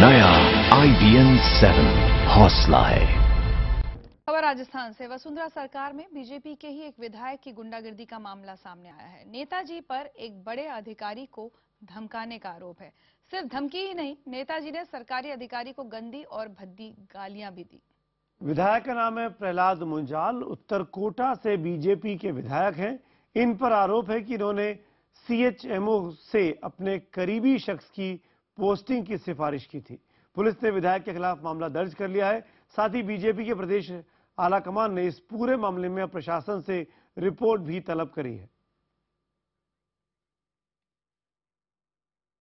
नया आई B N seven हौसला है खबर राजस्थान से वसुंधरा सरकार में बीजेपी के ही एक विधायक की गुंडागिर्दी का मामला सामने आया है नेताजी पर एक बड़े अधिकारी को धमकाने का आरोप है सिर्फ धमकी ही नहीं नेताजी ने सरकारी अधिकारी को गंदी और भद्दी गालियां भी दी विधायक का नाम है प्रहलाद मुंजाल उत्तर कोटा से बीजेपी के विधायक हैं इन पर आरोप है कि इन्होंने सीएचएमओ से अपने करीबी शख्स की पोस्टिंग की सिफारिश की थी पुलिस ने विधायक के खिलाफ मामला दर्ज कर लिया है साथ ही बीजेपी के प्रदेश आलाकमान ने इस पूरे मामले में प्रशासन से रिपोर्ट भी तलब करी है